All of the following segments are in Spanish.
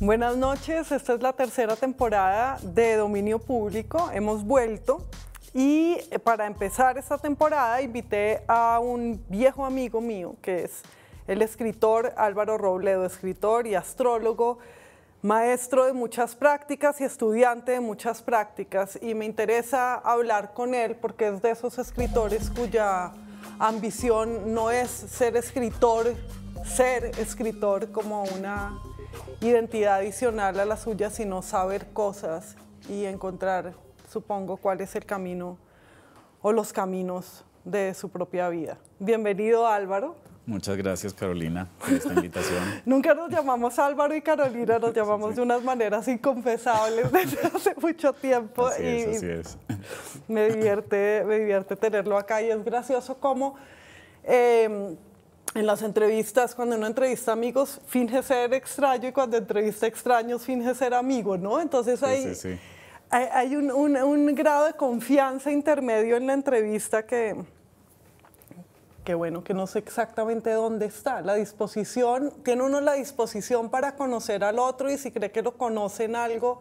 Buenas noches, esta es la tercera temporada de Dominio Público. Hemos vuelto y eh, para empezar esta temporada invité a un viejo amigo mío que es el escritor Álvaro Robledo, escritor y astrólogo, maestro de muchas prácticas y estudiante de muchas prácticas. Y me interesa hablar con él porque es de esos escritores cuya ambición no es ser escritor, ser escritor como una identidad adicional a la suya, sino saber cosas y encontrar, supongo, cuál es el camino o los caminos de su propia vida. Bienvenido Álvaro. Muchas gracias, Carolina, por esta invitación. Nunca nos llamamos Álvaro y Carolina, nos llamamos de unas maneras inconfesables desde hace mucho tiempo. Así y es, así es. Me divierte, me divierte tenerlo acá y es gracioso cómo. Em, en las entrevistas, cuando uno entrevista amigos, finge ser extraño y cuando entrevista extraños, finge ser amigo, ¿no? Entonces ahí un, grado de confianza intermedio en la entrevista que, que bueno que no sé exactamente dónde está. La disposición, tiene uno la disposición para conocer al otro y si cree que lo conocen algo,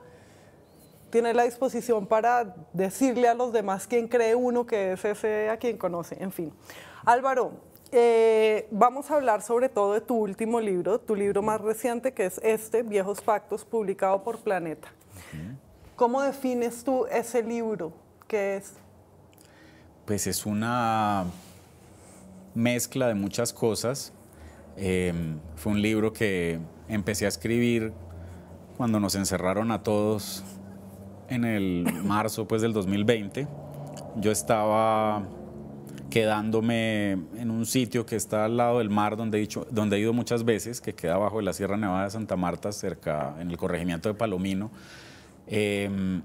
tiene la disposición para decirle a los demás quién cree uno que es ese a quien conoce. En fin. Álvaro, eh, vamos a hablar sobre todo de tu último libro, tu libro más reciente, que es este, Viejos Pactos, publicado por Planeta. ¿Cómo defines tú ese libro? ¿Qué es? Pues es una mezcla de muchas cosas. Em, fue un libro que empecé a escribir cuando nos encerraron a todos en el marzo pues, del 2020. Yo estaba quedándome en un sitio que está al lado del mar donde he, donde he ido muchas veces, que queda bajo de la Sierra Nevada de Santa Marta, cerca en el corregimiento de Palomino. Em,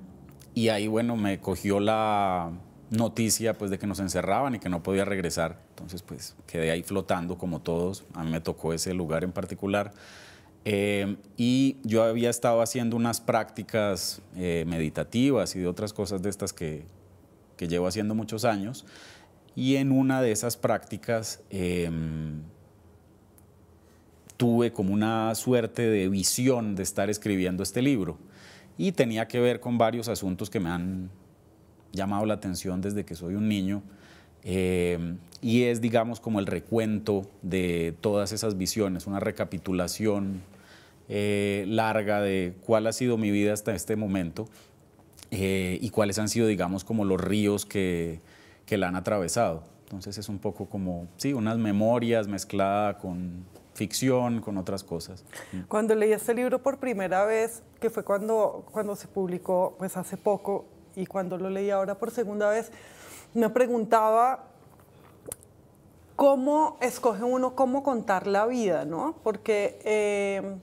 y ahí, bueno, me cogió la, noticia pues de que nos encerraban y que no podía regresar. Entonces pues quedé ahí flotando como todos. A mí me tocó ese lugar en particular. Eh, y yo había estado haciendo unas prácticas eh, meditativas y de otras cosas de estas que, llevo haciendo muchos años. Y en una de esas prácticas em, tuve como una suerte de visión de estar escribiendo este libro. Y tenía que ver con varios asuntos que me han llamado la atención desde que soy un niño. Eh, y es, digamos, como el recuento de todas esas visiones, una recapitulación eh, larga de cuál ha sido mi vida hasta este momento eh, y cuáles han sido, digamos, como los ríos que, que, la han atravesado. Entonces es un poco como, sí, unas memorias mezcladas con ficción, con otras cosas. Cuando leí este libro por primera vez, que fue cuando, cuando se publicó, pues hace poco, y cuando lo leí ahora por segunda vez, me preguntaba cómo escoge uno cómo contar la vida, ¿no? Porque eh,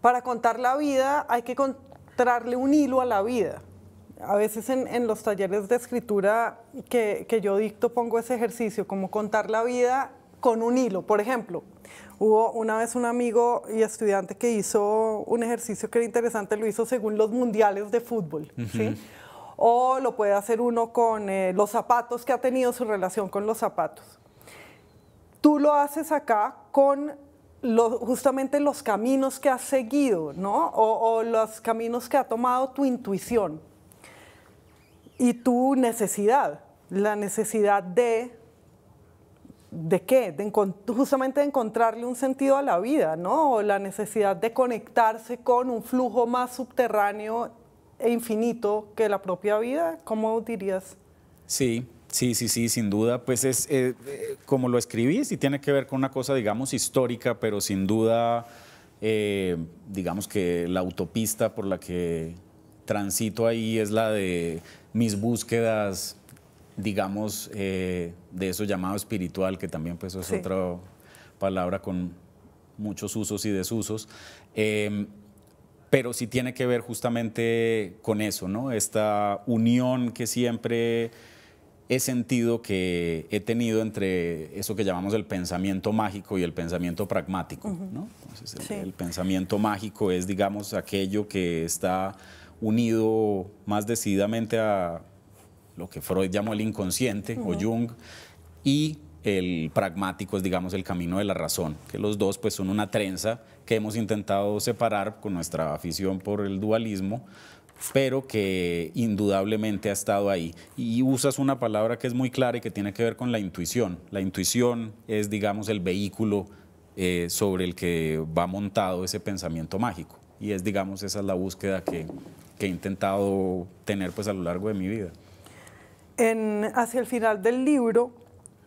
para contar la vida hay que encontrarle un hilo a la vida. A veces en, los talleres de escritura que, yo dicto pongo ese ejercicio, como contar la vida con un hilo. Por ejemplo, hubo una vez un amigo y estudiante que hizo un ejercicio que era interesante, lo hizo según los mundiales de fútbol. ¿sí? o lo puede hacer uno con eh, los zapatos que ha tenido su relación con los zapatos. Tú lo haces acá con justamente los caminos que has seguido, ¿no? O, los caminos que ha tomado tu intuición y tu necesidad, la necesidad de ¿De qué? justamente de encontrarle un sentido a la vida, ¿no? O la necesidad de conectarse con un flujo más subterráneo e infinito que la propia vida? ¿Cómo dirías? Sí, sí, sí, sí, sin duda. Pues es eh, eh, como lo escribí, y tiene que ver con una cosa, digamos, histórica, pero sin duda, eh, digamos que la autopista por la que transito ahí es la de mis búsquedas, digamos, de eso llamado espiritual, que también pues es otra palabra con muchos usos y desusos. Em, pero sí tiene que ver justamente con eso, ¿no? Esta unión que siempre he sentido que he tenido entre eso que llamamos el pensamiento mágico y el pensamiento pragmático, ¿no? el, pensamiento mágico es, digamos, aquello que está unido más decididamente a lo que Freud llamó el inconsciente o Jung el pragmático es, digamos, el camino de la razón, que los dos pues son una trenza que hemos intentado separar con nuestra afición por el dualismo, pero que indudablemente ha estado ahí. Y usas una palabra que es muy clara y que tiene que ver con la intuición. La intuición es, digamos, el vehículo eh, sobre el que va montado ese pensamiento mágico. Y es, digamos, esa es la búsqueda que, que he intentado tener pues a lo largo de mi vida. En, hacia el final del libro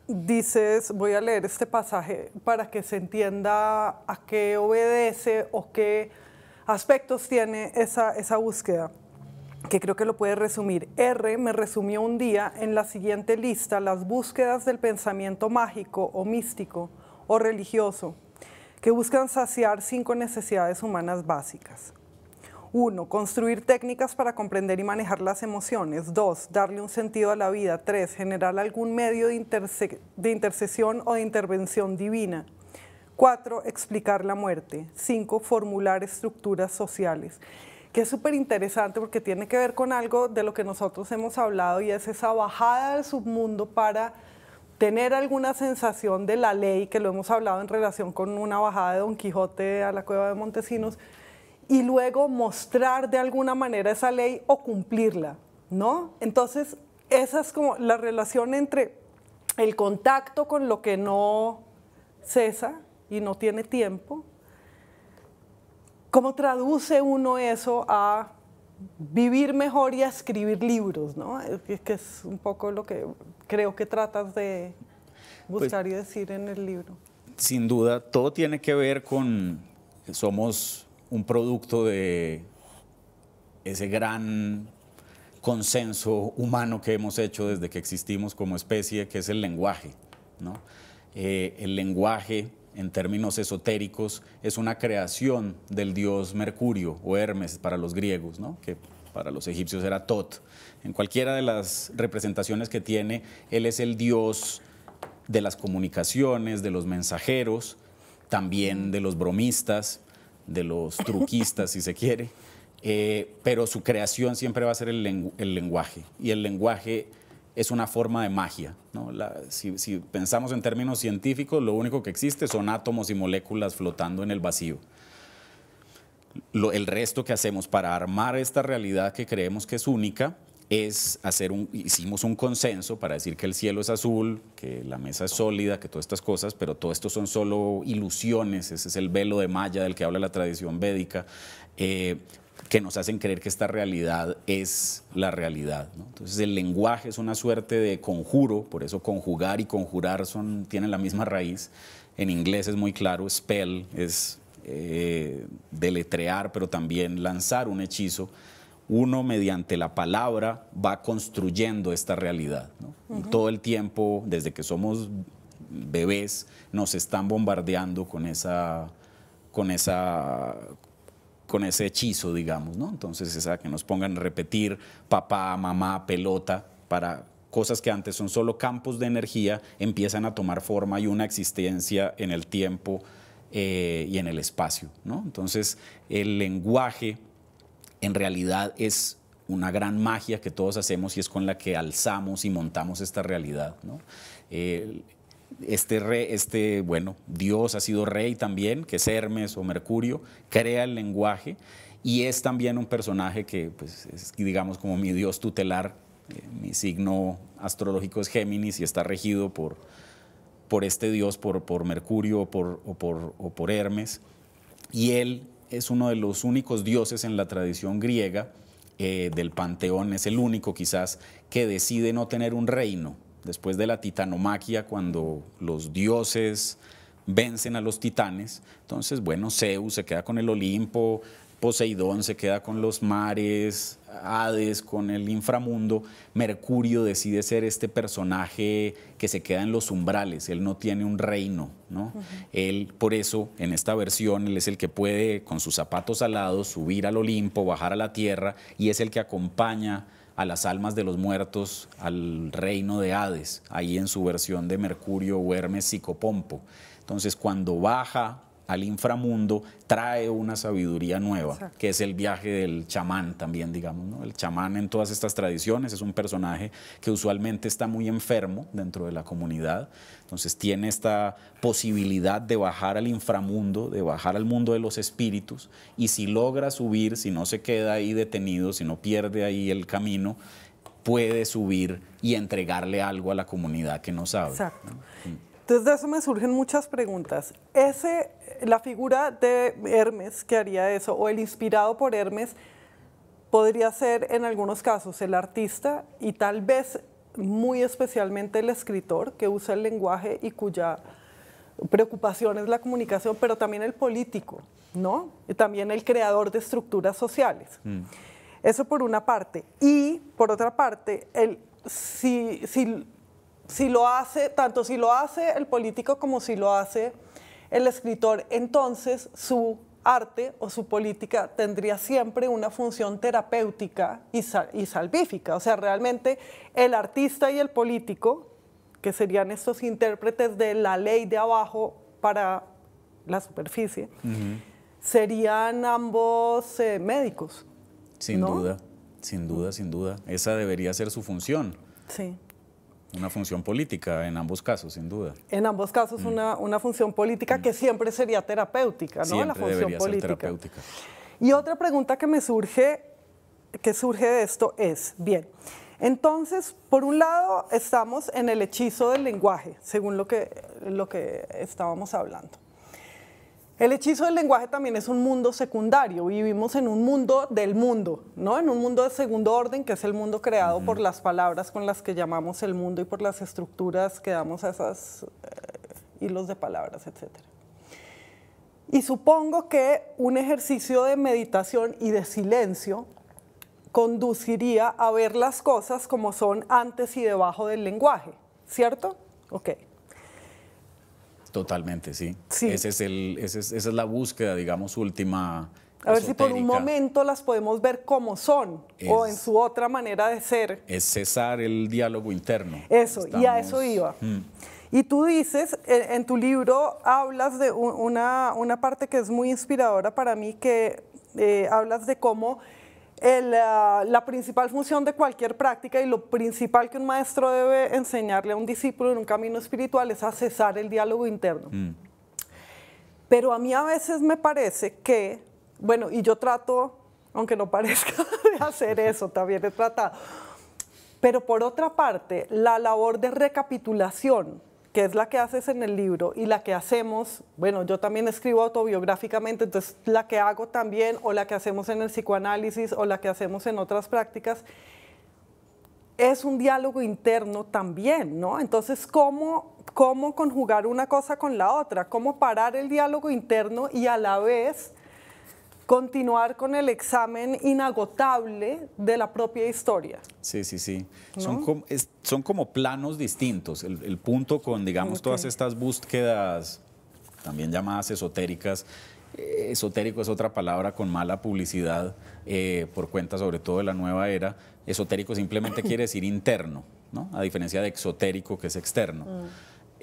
dices, voy a leer este pasaje para que se entienda a qué obedece o qué aspectos tiene esa, búsqueda, que creo que lo puede resumir. R me resumió un día en la siguiente lista las búsquedas del pensamiento mágico o místico o religioso, que buscan saciar cinco necesidades humanas básicas. 1. Construir técnicas para comprender y manejar las emociones. 2. Darle un sentido a la vida. 3. Generar algún medio de, intercesión o de intervención divina. 4. Explicar la muerte. 5. Formular estructuras sociales que es súper interesante porque tiene que ver con algo de lo que nosotros hemos hablado y es esa bajada del submundo para tener alguna sensación de la ley, que lo hemos hablado en relación con una bajada de Don Quijote a la cueva de Montesinos, y luego mostrar de alguna manera esa ley o cumplirla, ¿no? Entonces, esa es como la relación entre el contacto con lo que no cesa y no tiene tiempo. ¿Cómo traduce uno eso a vivir mejor y a escribir libros, ¿no? Que es un poco lo que creo que tratas de pues buscar y decir en el libro. Sin duda, todo tiene que ver con que somos un producto de ese gran consenso humano que hemos hecho desde que existimos como especie, que es el lenguaje. Eh, el lenguaje, en términos esotéricos, es una creación del dios Mercurio o Hermes para los griegos, que para los egipcios era Tot. En cualquiera de las representaciones que tiene, él es el dios de las comunicaciones, de los mensajeros, también de los bromistas de los truquistas, si se quiere, eh, pero su creación siempre va a ser el, lenguaje. Y el lenguaje es una forma de magia. si, pensamos en términos científicos, lo único que existe son átomos y moléculas flotando en el vacío. el resto que hacemos para armar esta realidad que creemos que es única es hacer un, hicimos un consenso para decir que el cielo es azul, que la mesa es sólida, que todas estas cosas, pero todo esto son solo ilusiones, ese es el velo de malla del que habla la tradición védica, eh, que nos hacen creer que esta realidad es la realidad. Entonces el lenguaje es una suerte de conjuro, por eso conjugar y conjurar son, tienen la misma raíz. En inglés es muy claro, spell es eh, deletrear, pero también lanzar un hechizo uno mediante la palabra va construyendo esta realidad. todo el tiempo, desde que somos bebés, nos están bombardeando con esa, con esa, con ese hechizo, digamos, ¿no? Entonces, esa que nos pongan a repetir papá, mamá, pelota, para cosas que antes son solo campos de energía, empiezan a tomar forma y una existencia en el tiempo eh, y en el espacio, Entonces, el lenguaje en realidad es una gran magia que todos hacemos y es con la que alzamos y montamos esta realidad. Eh, este rey, este, bueno, Dios ha sido rey también, que es Hermes o Mercurio, crea el lenguaje y es también un personaje que, pues, digamos, como mi Dios tutelar. Eh, mi signo astrológico es Géminis y está regido por, por este Dios, por, por Mercurio o, por, o por Hermes. Y él es uno de los únicos dioses en la tradición griega eh, del panteón, es el único quizás que decide no tener un reino. Después de la titanomaquia, cuando los dioses vencen a los titanes, entonces, bueno, Zeus se queda con el Olimpo, Poseidón se queda con los mares, Hades con el inframundo, Mercurio decide ser este personaje que se queda en los umbrales, él no tiene un reino, ¿no? Él, por eso, en esta versión, él es el que puede, con sus zapatos alados, subir al Olimpo, bajar a la tierra, y es el que acompaña a las almas de los muertos al reino de Hades, ahí en su versión de Mercurio, Hermes Psicopompo. Entonces, cuando baja al inframundo, trae una sabiduría nueva, que es el viaje del chamán también, digamos. ¿no? El chamán en todas estas tradiciones es un personaje que usualmente está muy enfermo dentro de la comunidad, entonces tiene esta posibilidad de bajar al inframundo, de bajar al mundo de los espíritus, y si logra subir, si no se queda ahí detenido, si no pierde ahí el camino, puede subir y entregarle algo a la comunidad que no sabe. Exacto. Mm. Entonces de eso me surgen muchas preguntas. Ese la figura de Hermes que haría eso, o el inspirado por Hermes, podría ser en algunos casos el artista y tal vez muy especialmente el escritor que usa el lenguaje y cuya preocupación es la comunicación, pero también el político, ¿no? también el creador de estructuras sociales. Mm. Eso por una parte. Y por otra parte, el, si lo hace, tanto si lo hace el político como si lo hace el escritor entonces su arte o su política tendría siempre una función terapéutica y, salvífica. O sea, realmente el artista y el político, que serían estos intérpretes de la ley de abajo para la superficie, serían ambos eh, médicos. Sin duda, sin duda, sin duda. Esa debería ser su función. Sí. Una función política en ambos casos, sin duda. En ambos casos, mm. una, una, función política que mm. siempre sería terapéutica, ¿no? La función política. terapéutica. Y otra pregunta que me surge, que surge de esto es, bien, entonces, por un lado, estamos en el hechizo del lenguaje, según lo que, lo que estábamos hablando. El hechizo del lenguaje también es un mundo secundario, vivimos en un mundo del mundo, ¿no? En un mundo de segundo orden, que es el mundo creado por las palabras con las que llamamos el mundo y por las estructuras que damos a esos eh, hilos de palabras, etc. Y supongo que un ejercicio de meditación y de silencio conduciría a ver las cosas como son antes y debajo del lenguaje, ¿cierto? Ok. Totalmente, sí. Ese es el, esa es la búsqueda, digamos, última. A ver si por un momento las podemos ver como son o en su otra manera de ser. Es cesar el diálogo interno. Eso, y a eso iba. Mm. Y tú dices, eh, en tu libro hablas de una, una parte que es muy inspiradora para mí, que eh, hablas de cómo eh, la principal función de cualquier práctica y lo principal que un maestro debe enseñarle a un discípulo en un camino espiritual es accesar el diálogo interno. Mm. Pero a mí a veces me parece que, bueno, y yo trato, aunque no parezca, de hacer eso, también he tratado. Pero por otra parte, la labor de recapitulación, que es la que haces en el libro y la que hacemos, bueno, yo también escribo autobiográficamente, entonces la que hago también o la que hacemos en el psicoanálisis o la que hacemos en otras prácticas, es un diálogo interno también, ¿no? Entonces, ¿cómo, cómo conjugar una cosa con la otra? ¿Cómo parar el diálogo interno y a la vez continuar con el examen inagotable de la propia historia. Sí, sí, sí. Son, como, son como planos distintos. El, punto con, digamos, todas estas búsquedas, también llamadas esotéricas, eh, esotérico es otra palabra con mala publicidad eh, por cuenta sobre todo de la nueva era. Esotérico simplemente quiere decir interno, ¿no? a diferencia de exotérico que es externo. Mm.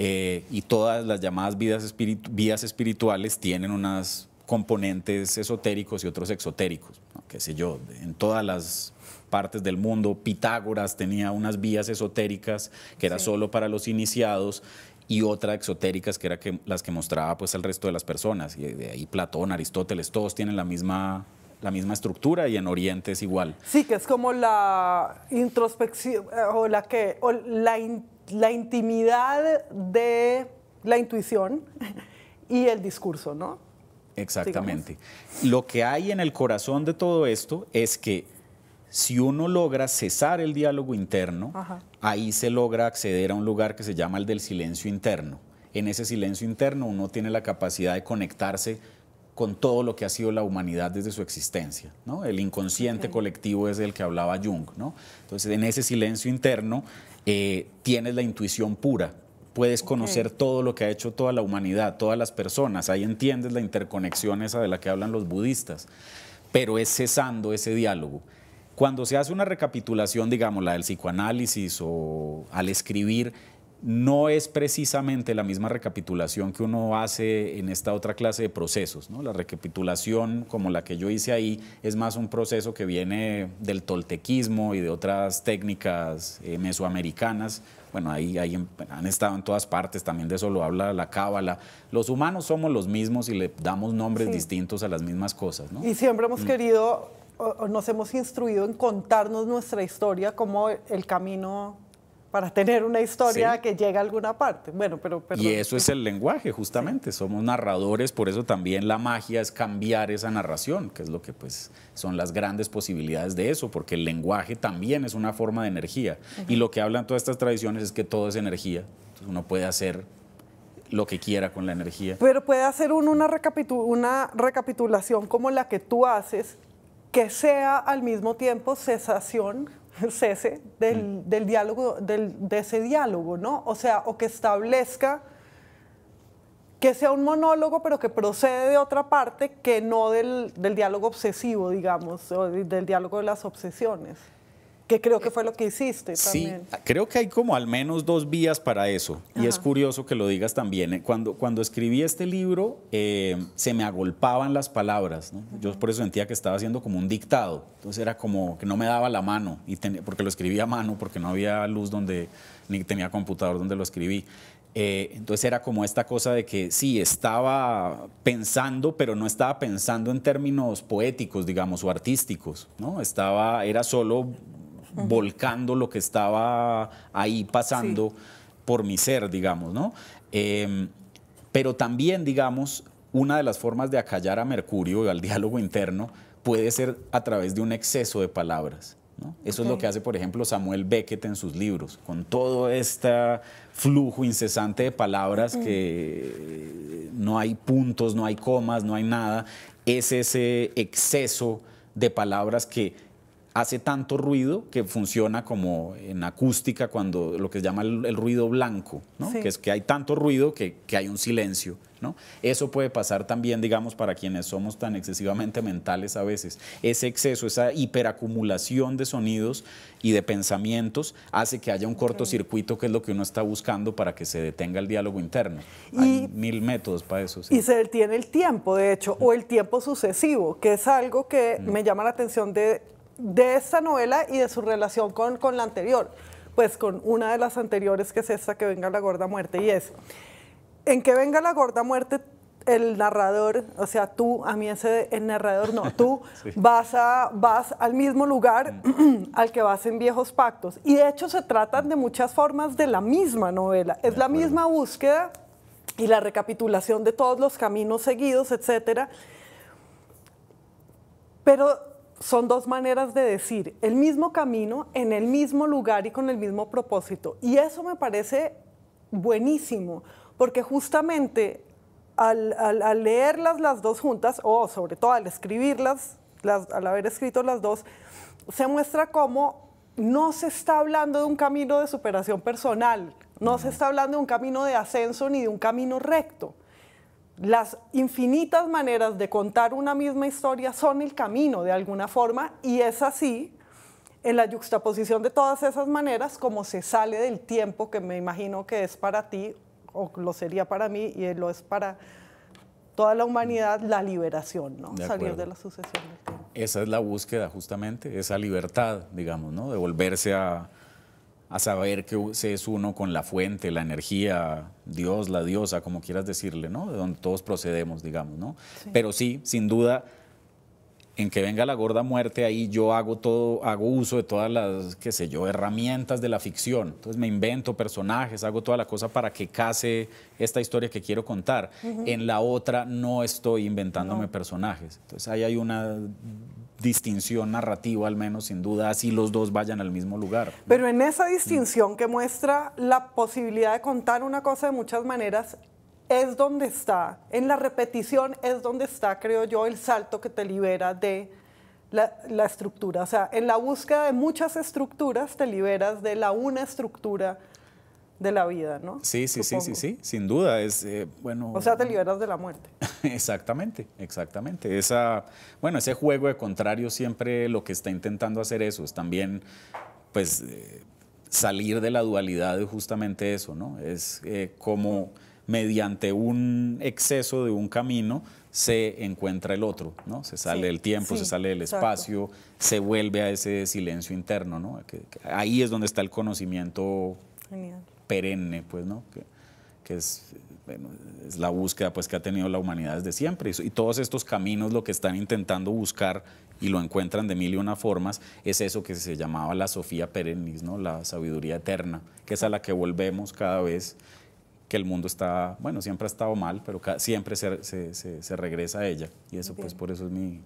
Eh, y todas las llamadas vidas vías espirituales tienen unas componentes esotéricos y otros exotéricos, qué sé yo, en todas las partes del mundo, Pitágoras tenía unas vías esotéricas que era solo para los iniciados y otras exotéricas que era las que mostraba pues el resto de las personas, y de ahí Platón, Aristóteles, todos tienen la misma la misma estructura y en Oriente es igual. Sí, que es como la introspección eh, o la que la intimidad de la intuición y el discurso, ¿no? Exactamente. Lo que hay en el corazón de todo esto es que si uno logra cesar el diálogo interno, ahí se logra acceder a un lugar que se llama el del silencio interno. En ese silencio interno uno tiene la capacidad de conectarse con todo lo que ha sido la humanidad desde su existencia. ¿no? El inconsciente colectivo es el que hablaba Jung. ¿no? Entonces, en ese silencio interno eh, tienes la intuición pura, puedes conocer todo lo que ha hecho toda la humanidad, todas las personas. Ahí entiendes la interconexión esa de la que hablan los budistas. Pero es cesando ese diálogo. Cuando se hace una recapitulación, digamos, la del psicoanálisis o al escribir, no es precisamente la misma recapitulación que uno hace en esta otra clase de procesos. ¿no? La recapitulación, como la que yo hice ahí, es más un proceso que viene del toltequismo y de otras técnicas eh, mesoamericanas. Bueno, ahí, ahí, han estado en todas partes, también de eso lo habla la cábala. Los humanos somos los mismos y le damos nombres distintos a las mismas cosas. Y siempre hemos mm. querido, nos hemos instruido en contarnos nuestra historia como el camino para tener una historia que llegue a alguna parte. Bueno, pero y eso es el lenguaje justamente, somos narradores, por eso también la magia es cambiar esa narración, que es lo que pues son las grandes posibilidades de eso, porque el lenguaje también es una forma de energía y lo que hablan todas estas tradiciones es que todo es energía, uno puede hacer lo que quiera con la energía. Pero puede hacer una recapitulación como la que tú haces, que sea al mismo tiempo cesación cese mm. del, diálogo, de ese diálogo, ¿no? O sea, o que establezca que sea un monólogo, pero que procede de otra parte que no del, del diálogo obsesivo, digamos, o del diálogo de las obsesiones que creo que eh, fue lo que hiciste. También. Sí, ah, creo que hay como al menos dos vías para eso. Y es curioso que lo digas también. Eh, cuando, cuando escribí este libro, eh, se me agolpaban las palabras. Yo por eso sentía que estaba haciendo como un dictado. Entonces era como que no me daba la mano, y porque lo escribía a mano, porque no había luz donde, ni tenía computador donde lo escribí. entonces era como esta cosa de que sí, estaba pensando, pero no estaba pensando en términos poéticos, digamos, o artísticos, ¿no? Estaba, era solo volcando lo que estaba ahí pasando por mi ser, digamos, ¿no? Em, pero también, digamos, una de las formas de acallar a Mercurio y al diálogo interno puede ser a través de un exceso de palabras. ¿no? Eso es lo que hace, por ejemplo, Samuel Beckett en sus libros, con todo este flujo incesante de palabras que no hay puntos, no hay comas, no hay nada. Es ese exceso de palabras que hace tanto ruido que funciona como en acústica cuando lo que se llama el, ruido blanco, que es que hay tanto ruido que, hay un silencio. ¿no? Eso puede pasar también, digamos, para quienes somos tan excesivamente mentales a veces. Ese exceso, esa hiperacumulación de sonidos y de pensamientos hace que haya un cortocircuito, que es lo que uno está buscando para que se detenga el diálogo interno. Hay mil métodos para eso. Y se detiene el tiempo, de hecho, o el tiempo sucesivo, que es algo que me llama la atención de de esta novela y de su relación con, con la anterior, pues con una de las anteriores que es esta que venga la gorda muerte y es, en que venga la gorda muerte el narrador, o sea, tú, a mí ese, el narrador no, tú vas, a, vas al mismo lugar mm. al que vas en viejos pactos. Y de hecho se tratan de muchas formas de la misma novela, es la misma búsqueda y la recapitulación de todos los caminos seguidos, etcétera. Pero son dos maneras de decir el mismo camino en el mismo lugar y con el mismo propósito. Y eso me parece buenísimo, porque justamente al, leerlas las dos juntas, o sobre todo al escribirlas, al haber escrito las dos, se muestra cómo no se está hablando de un camino de superación personal, no se está hablando de un camino de ascenso ni de un camino recto, las infinitas maneras de contar una misma historia son el camino de alguna forma y es así en la juxtaposición de todas esas maneras como se sale del tiempo que me imagino que es para ti o lo sería para mí y lo es para toda la humanidad la liberación, ¿no? Salir de la sucesión del tiempo. Esa es la búsqueda justamente, esa libertad, digamos, ¿no? De volverse a, a saber que se es uno con la fuente, la energía, Dios, la diosa, como quieras decirle, ¿no? De donde todos procedemos, digamos, ¿no? Pero sí, sin duda, en que venga la gorda muerte, ahí yo hago todo, hago uso de todas las, qué sé yo, herramientas de la ficción. Entonces me invento personajes, hago toda la cosa para que case esta historia que quiero contar. En la otra no estoy inventándome personajes. Entonces ahí hay una distinción narrativa, al menos, sin duda, así los dos vayan al mismo lugar. Pero en esa mm. distinción que muestra la posibilidad de contar una cosa de muchas maneras, es donde está, en la repetición es donde está, creo yo, el salto que te libera de la, estructura. O sea, en la búsqueda de muchas estructuras te liberas de la una estructura de la vida, ¿no? Sí, sí, sí, sí, sí, sin duda. Es, eh, bueno, o sea, te liberas de la muerte. exactamente, exactamente. Esa, bueno, ese juego de contrario siempre lo que está intentando hacer eso es también, pues... Eh, salir de la dualidad de justamente eso, ¿no? Es eh, como mediante un exceso de un camino se encuentra el otro, ¿no? Se sale del tiempo, se sale del espacio, se vuelve a ese silencio interno, ¿no? ahí es donde está el conocimiento perenne, pues, ¿no? Que, que es, es, la búsqueda pues, que ha tenido la humanidad desde siempre. Y, y, todos estos caminos lo que están intentando buscar y lo encuentran de mil y una formas, es eso que se llamaba la Sofía perennis, ¿no? la sabiduría eterna, que es a la que volvemos cada vez que el mundo está, bueno, siempre ha estado mal, pero siempre se, regresa a ella. Y eso, pues, por eso es mi,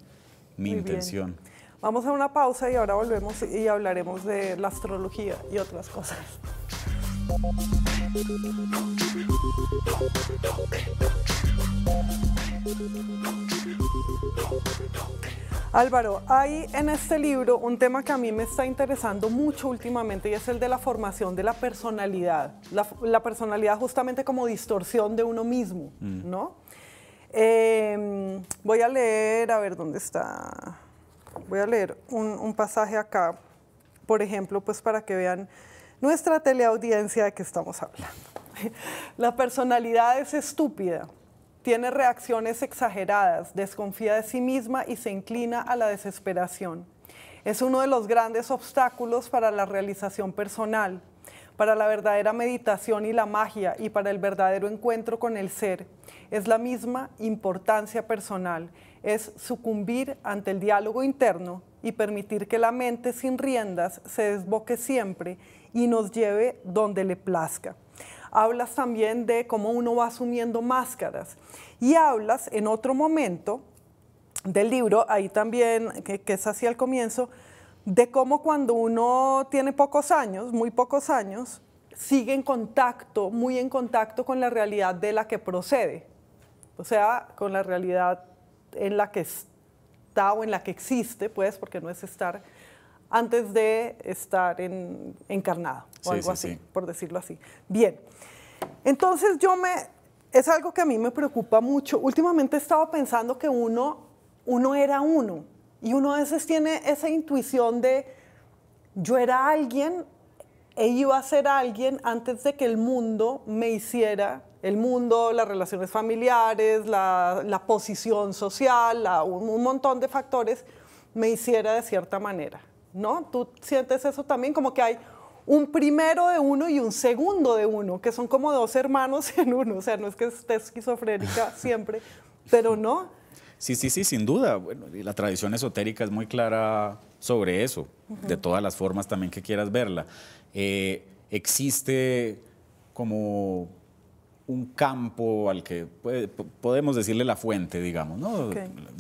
intención. Vamos a una pausa y ahora volvemos y hablaremos de la astrología y otras cosas. Álvaro, hay en este libro un tema que a mí me está interesando mucho últimamente y es el de la formación de la personalidad. La, personalidad justamente como distorsión de uno mismo, mm. ¿no? Em, voy a leer, a ver dónde está. Voy a leer un, un pasaje acá, por ejemplo, pues para que vean nuestra teleaudiencia de qué estamos hablando. la personalidad es estúpida tiene reacciones exageradas, desconfía de sí misma y se inclina a la desesperación. Es uno de los grandes obstáculos para la realización personal, para la verdadera meditación y la magia y para el verdadero encuentro con el ser. Es la misma importancia personal, es sucumbir ante el diálogo interno y permitir que la mente sin riendas se desboque siempre y nos lleve donde le plazca hablas también de cómo uno va asumiendo máscaras y hablas en otro momento del libro, ahí también, que, es hacia el comienzo, de cómo cuando uno tiene pocos años, muy pocos años, sigue en contacto, muy en contacto con la realidad de la que procede, o sea, con la realidad en la que está o en la que existe, pues, porque no es estar, antes de estar encarnado o algo así, por decirlo así. Bien, entonces yo me, es algo que a mí me preocupa mucho. Últimamente he estado pensando que uno, uno era uno y uno a veces tiene esa intuición de yo era alguien e iba a ser alguien antes de que el mundo me hiciera, el mundo, las relaciones familiares, la, posición social, un montón de factores, me hiciera de cierta manera. ¿no? Tú sientes eso también, como que hay un primero de uno y un segundo de uno, que son como dos hermanos en uno, o sea, no es que esté esquizofrénica siempre, pero no. Sí, sí, sí, sin duda. Bueno, la tradición esotérica es muy clara sobre eso, de todas las formas también que quieras verla. Eh, existe como un campo al que podemos decirle la fuente, digamos, ¿no?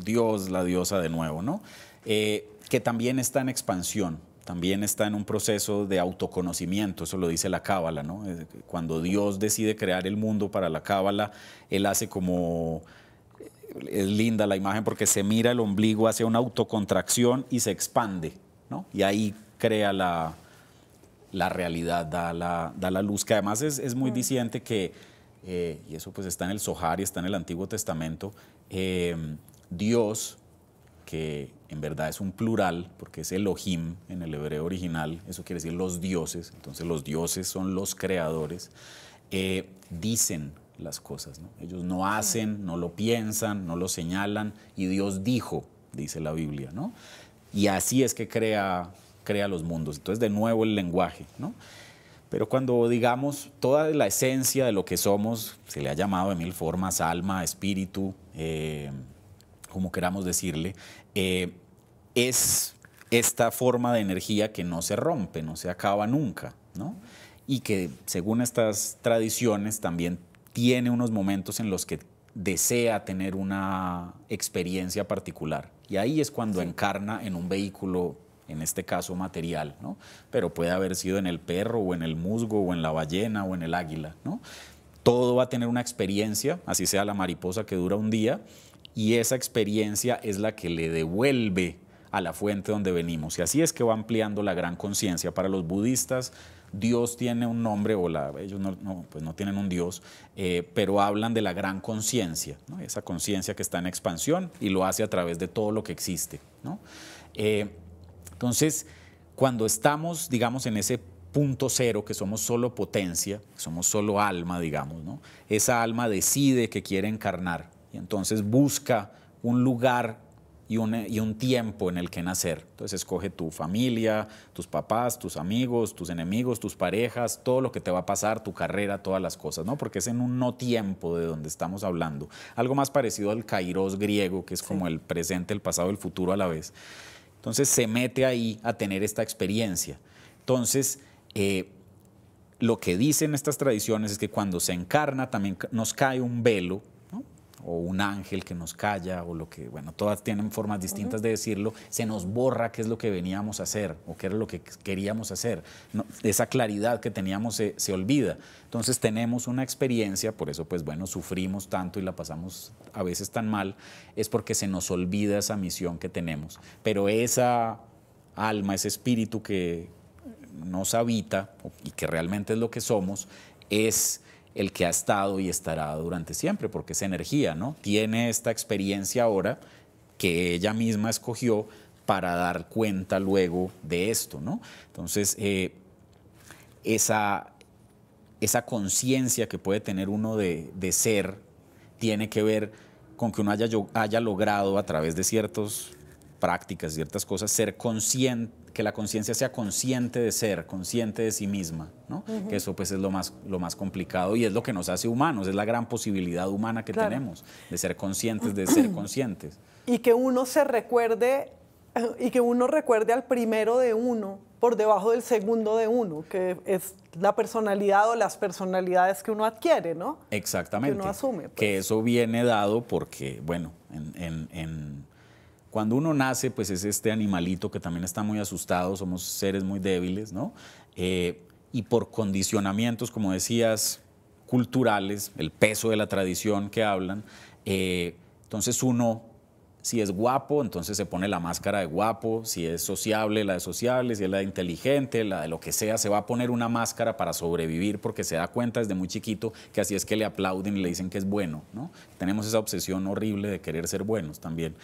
Dios, la diosa de nuevo, ¿no? Eh, que también está en expansión, también está en un proceso de autoconocimiento, eso lo dice la Cábala, ¿no? Cuando Dios decide crear el mundo para la Cábala, Él hace como... Eh, es linda la imagen porque se mira el ombligo hacia una autocontracción y se expande, ¿no? Y ahí crea la, la realidad, da la, luz, que además es, muy mm. disidente que, eh, y eso pues está en el Sohar y está en el Antiguo Testamento, eh, Dios en verdad es un plural, porque es Elohim en el hebreo original, eso quiere decir los dioses, entonces los dioses son los creadores, eh, dicen las cosas, ellos no hacen, no lo piensan, no lo señalan, y Dios dijo, dice la Biblia, ¿no? Y así es que crea, crea los mundos, entonces de nuevo el lenguaje, ¿no? Pero cuando digamos toda la esencia de lo que somos, se le ha llamado de mil formas alma, espíritu, eh, como queramos decirle, eh, es esta forma de energía que no se rompe, no se acaba nunca, ¿no? Y que según estas tradiciones también tiene unos momentos en los que desea tener una experiencia particular. Y ahí es cuando encarna en un vehículo, en este caso material, ¿no? Pero puede haber sido en el perro o en el musgo o en la ballena o en el águila, ¿no? Todo va a tener una experiencia, así sea la mariposa que dura un día, y esa experiencia es la que le devuelve a la fuente donde venimos. Y así es que va ampliando la gran conciencia. Para los budistas, Dios tiene un nombre, o ellos no, pues no, tienen un Dios, eh, pero hablan de la gran conciencia, esa conciencia que está en expansión y lo hace a través de todo lo que existe. Eh, entonces, cuando estamos, digamos, en ese punto cero, que somos solo potencia, somos solo alma, digamos, esa alma decide que quiere encarnar y entonces busca un lugar y un, tiempo en el que nacer. Entonces escoge tu familia, tus papás, tus amigos, tus enemigos, tus parejas, todo lo que te va a pasar, tu carrera, todas las cosas, ¿no? Porque es en un no tiempo de donde estamos hablando. Algo más parecido al kairos griego, que es como el presente, el pasado, el futuro a la vez. Entonces se mete ahí a tener esta experiencia. Entonces, eh, lo que dicen estas tradiciones es que cuando se encarna también nos cae un velo o un ángel que nos calla o lo que, bueno, todas tienen formas distintas de decirlo, se nos borra qué es lo que veníamos a hacer o qué era lo que queríamos hacer. esa claridad que teníamos se, se olvida. Entonces tenemos una experiencia, por eso pues bueno, sufrimos tanto y la pasamos a veces tan mal, es porque se nos olvida esa misión que tenemos. Pero esa alma, ese espíritu que nos habita y que realmente es lo que somos, es el que ha estado y estará durante siempre, porque es energía, ¿no? Tiene esta experiencia ahora que ella misma escogió para dar cuenta luego de esto, ¿no? Entonces, eh, esa, esa conciencia que puede tener uno de, ser tiene que ver con que uno haya, haya logrado a través de ciertas prácticas, ciertas cosas, ser consciente que la conciencia sea consciente de ser, consciente de sí misma, ¿no? Que eso pues es lo más, lo más complicado y es lo que nos hace humanos, es la gran posibilidad humana que tenemos de ser conscientes, de ser conscientes. Y que uno se recuerde y que uno recuerde al primero de uno por debajo del segundo de uno, que es la personalidad o las personalidades que uno adquiere, ¿no? Exactamente. Que asume. Que pues. eso viene dado porque, bueno, en cuando uno nace, pues es este animalito que también está muy asustado, somos seres muy débiles, ¿no? Eh, y por condicionamientos, como decías, culturales, el peso de la tradición que hablan, eh, entonces uno si es guapo, entonces se pone la máscara de guapo. Si es sociable, la de sociable. Si es la de inteligente, la de lo que sea, se va a poner una máscara para sobrevivir porque se da cuenta desde muy chiquito que así es que le aplauden y le dicen que es bueno. ¿no? Tenemos esa obsesión horrible de querer ser buenos también.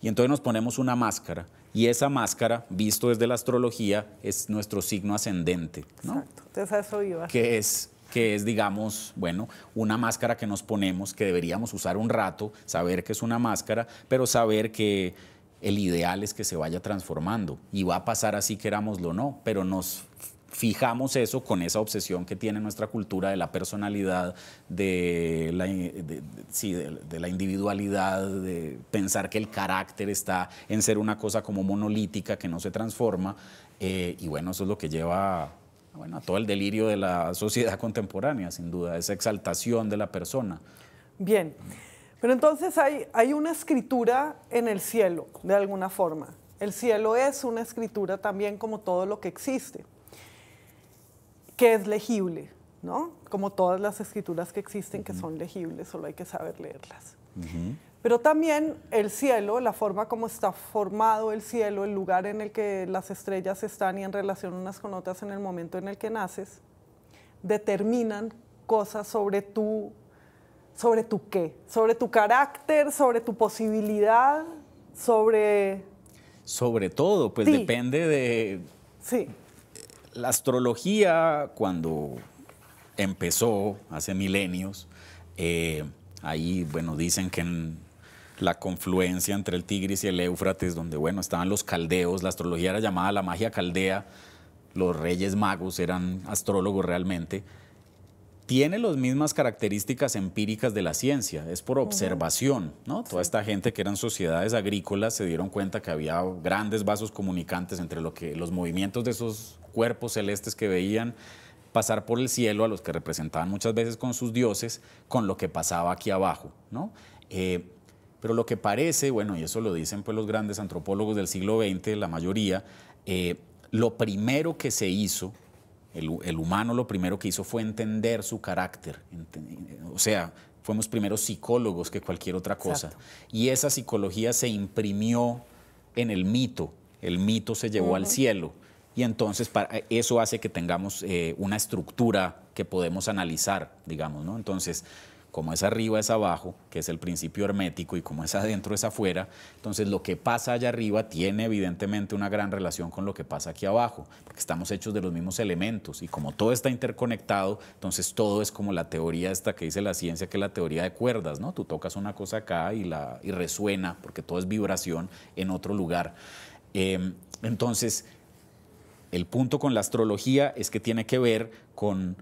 Y entonces nos ponemos una máscara y esa máscara, visto desde la astrología, es nuestro signo ascendente. ¿no? Exacto, entonces eso Que es que es, digamos, bueno, una máscara que nos ponemos, que deberíamos usar un rato, saber que es una máscara, pero saber que el ideal es que se vaya transformando y va a pasar así querámoslo o no, pero nos fijamos eso con esa obsesión que tiene nuestra cultura de la personalidad, de la, la, individualidad, de pensar que el carácter está en ser una cosa como monolítica que no se transforma. Eh, y bueno, eso es lo que lleva Ah, bueno, todo el delirio de la sociedad contemporánea, sin duda, esa exaltación de la persona. Bien, pero entonces hay, hay una escritura en el cielo, de alguna forma. El cielo es una escritura también como todo lo que existe, que es legible, ¿no? Como todas las escrituras que existen que son legibles, solo hay que saber leerlas pero también el cielo, la forma como está formado el cielo, el lugar en el que las estrellas están y en relación unas con otras en el momento en el que naces, determinan cosas sobre tu, sobre tu qué, sobre tu carácter, sobre tu posibilidad, sobre... Sobre todo, pues depende de... Sí. La astrología, cuando empezó hace milenios, eh, ahí, bueno, dicen que en la confluencia entre el Tigris y el Éufrates, donde bueno, estaban los caldeos, la astrología era llamada la magia caldea, los reyes magos eran astrólogos realmente, tiene las mismas características empíricas de la ciencia, es por observación, ¿no? Toda esta gente que eran sociedades agrícolas se dieron cuenta que había grandes vasos comunicantes entre lo que los movimientos de esos cuerpos celestes que veían pasar por el cielo a los que representaban muchas veces con sus dioses, con lo que pasaba aquí abajo, ¿no? Eh, pero lo que parece, bueno, y eso lo dicen pues los grandes antropólogos del siglo XX, la mayoría, eh, lo primero que se hizo, el, humano lo primero que hizo fue entender su carácter. o sea, fuimos primeros psicólogos que cualquier otra cosa. Y esa psicología se imprimió en el mito. El mito se llevó al cielo. Y entonces para, eso hace que tengamos eh, una estructura que podemos analizar, digamos, ¿no? Entonces como es arriba es abajo, que es el principio hermético, y como es adentro es afuera, entonces lo que pasa allá arriba tiene evidentemente una gran relación con lo que pasa aquí abajo, porque estamos hechos de los mismos elementos, y como todo está interconectado, entonces todo es como la teoría esta que dice la ciencia, que es la teoría de cuerdas, ¿no? Tú tocas una cosa acá y, la, resuena, porque todo es vibración en otro lugar. Em, entonces, el punto con la astrología es que tiene que ver con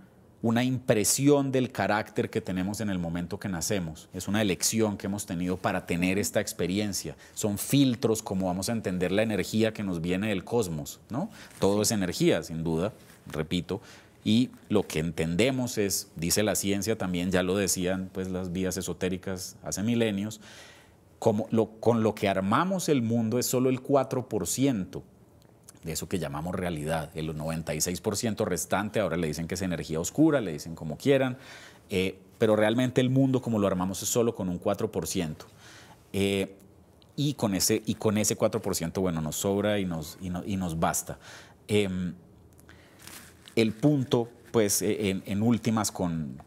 una impresión del carácter que tenemos en el momento que nacemos. Es una elección que hemos tenido para tener esta experiencia. Son filtros como vamos a entender la energía que nos viene del cosmos, ¿no? Todo es energía, sin duda, repito. Y lo que entendemos es, dice la ciencia también, ya lo decían pues las vías esotéricas hace milenios, como lo, con lo que armamos el mundo es solo el 4% de eso que llamamos realidad. El 96% restante, ahora le dicen que es energía oscura, le dicen como quieran, eh, pero realmente el mundo como lo armamos es solo con un 4%. Eh, y, con ese, y con ese 4%, bueno, nos sobra y nos, y nos basta. Em, el punto pues e, en, últimas con,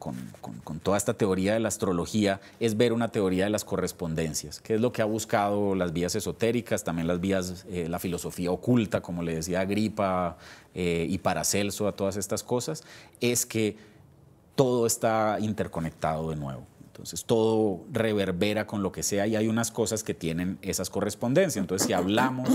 toda esta teoría de la astrología es ver una teoría de las correspondencias, que es lo que ha buscado las vías esotéricas, también las vías, eh, la filosofía oculta, como le decía Agripa eh, y Paracelso a todas estas cosas, es que todo está interconectado de nuevo. Entonces todo reverbera con lo que sea y hay unas cosas que tienen esas correspondencias. Entonces si hablamos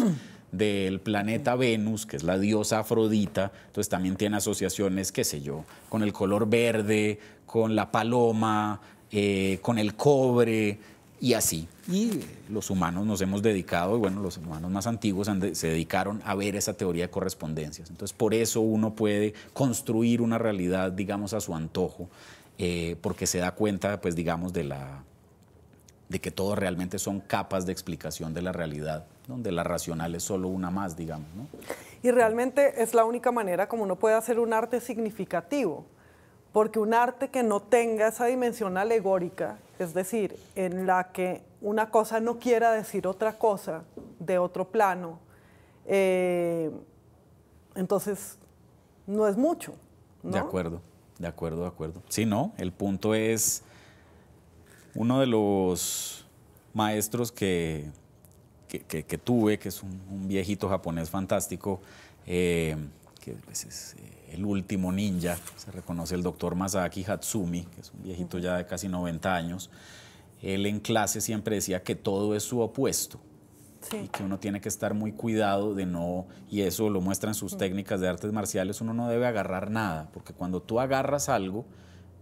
del planeta Venus, que es la diosa Afrodita, entonces también tiene asociaciones, qué sé yo, con el color verde, con la paloma, eh, con el cobre y así. Y los humanos nos hemos dedicado, y bueno, los humanos más antiguos se dedicaron a ver esa teoría de correspondencias. Entonces, por eso uno puede construir una realidad, digamos, a su antojo, eh, porque se da cuenta, pues, digamos, de la de que todos realmente son capas de explicación de la realidad, donde la racional es solo una más, digamos. Y realmente es la única manera como uno puede hacer un arte significativo, porque un arte que no tenga esa dimensión alegórica, es decir, en la que una cosa no quiera decir otra cosa de otro plano, eh, entonces no es mucho. De acuerdo, de acuerdo, de acuerdo. Sí, no, el punto es uno de los maestros que, que, tuve, que es un, viejito japonés fantástico, eh, que pues es eh, el último ninja, se reconoce el doctor Masaki Hatsumi, que es un viejito ya de casi 90 años, él en clase siempre decía que todo es su opuesto. y que uno tiene que estar muy cuidado de no, y eso lo muestran sus mm. técnicas de artes marciales, uno no debe agarrar nada, porque cuando tú agarras algo,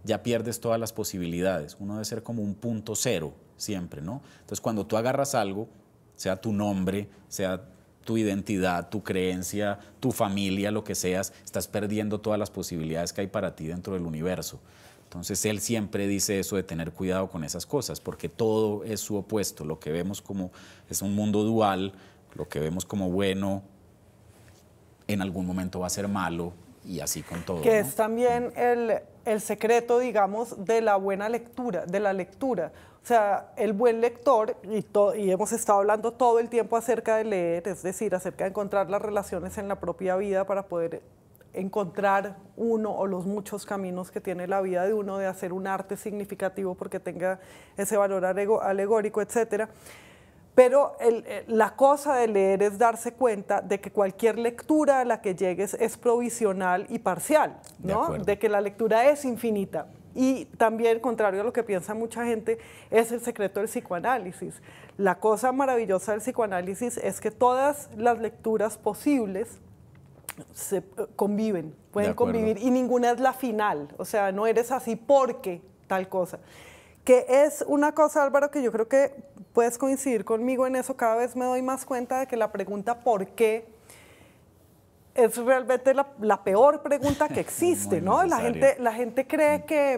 ya pierdes todas las posibilidades. Uno debe ser como un punto cero siempre, ¿no? Entonces, cuando tú agarras algo, sea tu nombre, sea tu identidad, tu creencia, tu familia, lo que seas, estás perdiendo todas las posibilidades que hay para ti dentro del universo. Entonces él siempre dice eso de tener cuidado con esas cosas, porque todo es su opuesto. Lo que vemos como es un mundo dual, lo que vemos como bueno, en algún momento va a ser malo y así con todo. Que es también el el secreto, digamos, de la buena lectura, de la lectura. O sea, el buen lector, y, y, hemos estado hablando todo el tiempo acerca de leer, es decir, acerca de encontrar las relaciones en la propia vida para poder encontrar uno o los muchos caminos que tiene la vida de uno, de hacer un arte significativo porque tenga ese valor alegórico, etcétera. Pero eh, la cosa de leer es darse cuenta de que cualquier lectura a la que llegues es provisional y parcial, De, que la lectura es infinita. Y también, contrario a lo que piensa mucha gente, es el secreto del psicoanálisis. La cosa maravillosa del psicoanálisis es que todas las lecturas posibles se eh, conviven, pueden convivir y ninguna es la final, o sea, no eres así porque tal cosa que es una cosa, Álvaro, que yo creo que puedes coincidir conmigo en eso. Cada vez me doy más cuenta de que la pregunta ¿por qué? es realmente la, peor pregunta que existe, ¿no? La gente, la gente cree mm. que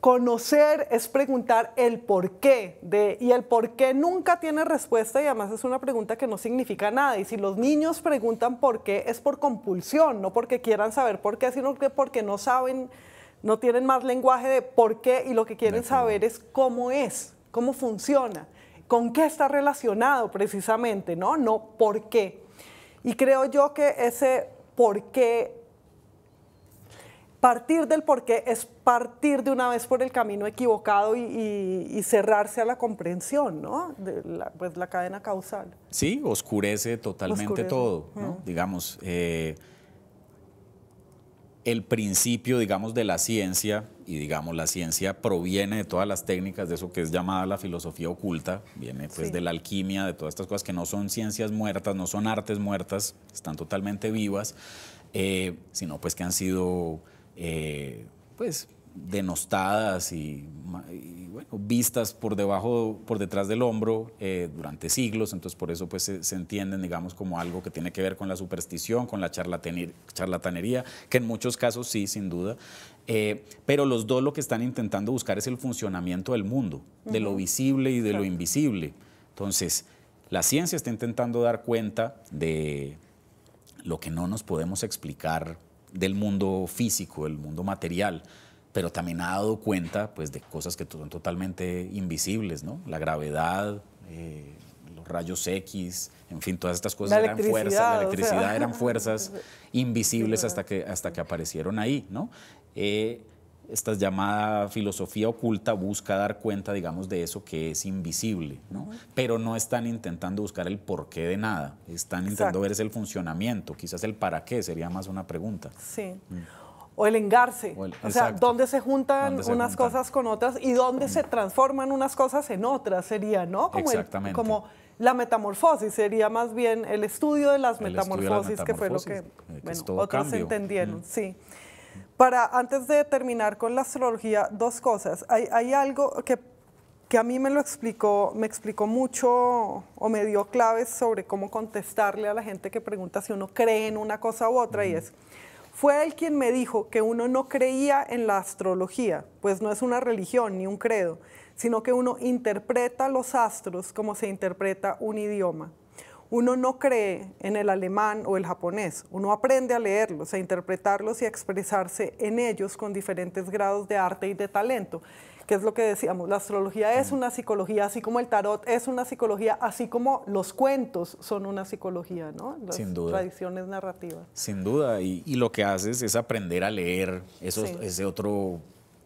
conocer es preguntar el por qué de, y el por qué nunca tiene respuesta y además es una pregunta que no significa nada. Y si los niños preguntan por qué es por compulsión, no porque quieran saber por qué, sino que porque no saben no tienen más lenguaje de por qué y lo que quieren saber es cómo es, cómo funciona, con qué está relacionado precisamente, ¿no? No por qué. Y creo yo que ese por qué, partir del por qué es partir de una vez por el camino equivocado y, cerrarse a la comprensión, ¿no? De la, pues la cadena causal. Sí, oscurece totalmente todo, ¿no? Mm. Digamos. Eh, el principio, digamos, de la ciencia, y digamos, la ciencia proviene de todas las técnicas de eso que es llamada la filosofía oculta, viene pues de la alquimia, de todas estas cosas que no son ciencias muertas, no son artes muertas, están totalmente vivas, eh, sino pues que han sido, eh, pues, denostadas y, vistas por debajo, por detrás del hombro eh, durante siglos, entonces por eso pues se, entienden, digamos, como algo que tiene que ver con la superstición, con la charlatanería, que en muchos casos sí, sin duda, eh, pero los dos lo que están intentando buscar es el funcionamiento del mundo, de lo visible y de lo invisible. Entonces, la ciencia está intentando dar cuenta de lo que no nos podemos explicar del mundo físico, del mundo material, pero también ha dado cuenta pues, de cosas que son totalmente invisibles, ¿no? La gravedad, eh, los rayos X, en fin, todas estas cosas eran fuerzas, la electricidad eran fuerzas invisibles hasta que, hasta que aparecieron ahí, ¿no? Eh, esta llamada filosofía oculta busca dar cuenta, digamos, de eso que es invisible, ¿no? Pero no están intentando buscar el porqué de nada, están intentando ver el funcionamiento, quizás el para qué sería más una pregunta. Sí. Mm o el engarce. O, sea, dónde se juntan unas cosas con otras y dónde se transforman unas cosas en otras, sería, ¿no? Como Exactamente. como la metamorfosis, sería más bien el estudio de las, metamorfosis, que fue lo que, bueno, otros entendieron, sí. Para, antes de terminar con la astrología, dos cosas. Hay, hay algo que, que, a mí me lo explicó, me explicó mucho o me dio claves sobre cómo contestarle a la gente que pregunta si uno cree en una cosa u otra y es fue él quien me dijo que uno no creía en la astrología, pues no es una religión ni un credo, sino que uno interpreta los astros como se interpreta un idioma. Uno no cree en el alemán o el japonés, uno aprende a leerlos, a interpretarlos y a expresarse en ellos con diferentes grados de arte y de talento que es lo que decíamos, la astrología es una psicología, así como el tarot es una psicología, así como los cuentos son una psicología, ¿no? Las tradiciones narrativas. Sin duda, y, lo que haces es aprender a leer esos, ese otro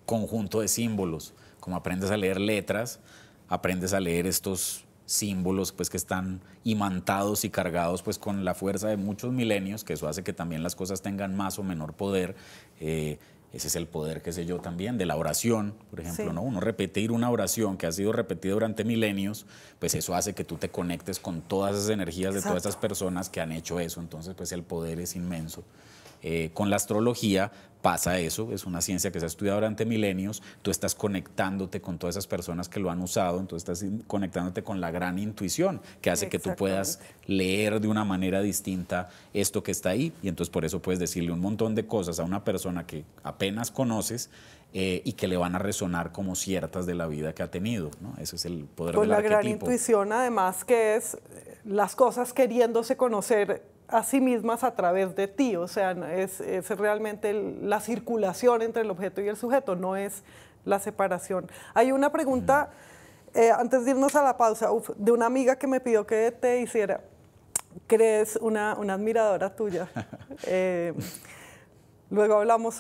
conjunto de símbolos, como aprendes a leer letras, aprendes a leer estos símbolos pues que están imantados y cargados pues con la fuerza de muchos milenios, que eso hace que también las cosas tengan más o menor poder. Eh, ese es el poder, que sé yo, también de la oración, por ejemplo, ¿no? Uno repetir una oración que ha sido repetida durante milenios, pues eso hace que tú te conectes con todas esas energías de todas esas personas que han hecho eso. Entonces, pues el poder es inmenso. Eh, con la astrología pasa eso, es una ciencia que se ha estudiado durante milenios, tú estás conectándote con todas esas personas que lo han usado, entonces estás conectándote con la gran intuición que hace que tú puedas leer de una manera distinta esto que está ahí y entonces por eso puedes decirle un montón de cosas a una persona que apenas conoces eh, y que le van a resonar como ciertas de la vida que ha tenido. ¿no? Ese es el poder pues Con la gran intuición, además, que es las cosas queriéndose conocer a sí mismas a través de ti, o sea, es, realmente la circulación entre el objeto y el sujeto, no es la separación. Hay una pregunta, eh, antes de irnos a la pausa, de una amiga que me pidió que te hiciera, crees una, una admiradora tuya. Eh, Luego hablamos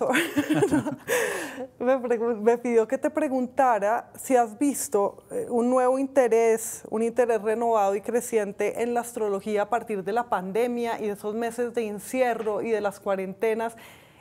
me, me, pidió que te preguntara si has visto eh, un nuevo interés, un interés renovado y creciente en la astrología a partir de la pandemia y de esos meses de encierro y de las cuarentenas